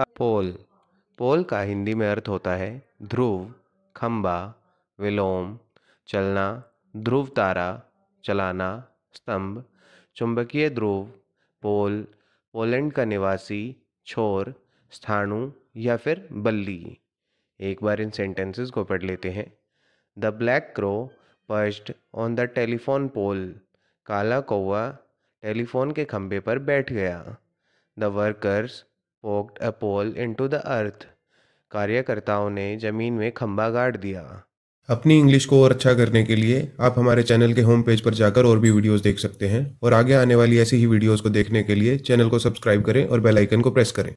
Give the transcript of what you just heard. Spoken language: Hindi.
का पोल पोल का हिंदी में अर्थ होता है ध्रुव खम्बा विलोम चलना ध्रुव तारा चलाना स्तंभ चुंबकीय ध्रुव पोल पोलैंड का निवासी छोर स्थाणु या फिर बल्ली एक बार इन सेंटेंसेस को पढ़ लेते हैं the black crow perched on the telephone pole काला कौवा टेलीफोन के खंबे पर बैठ गया the workers a pole into the earth कार्यकर्ताओं ने जमीन में खंबा गाड़ दिया अपनी इंग्लिश को और अच्छा करने के लिए आप हमारे चैनल के होम पेज पर जाकर और भी वीडियोस देख सकते हैं और आगे आने वाली ऐसी ही वीडियोस को देखने के लिए चैनल को सब्सक्राइब करें और बेल आइकन को प्रेस करें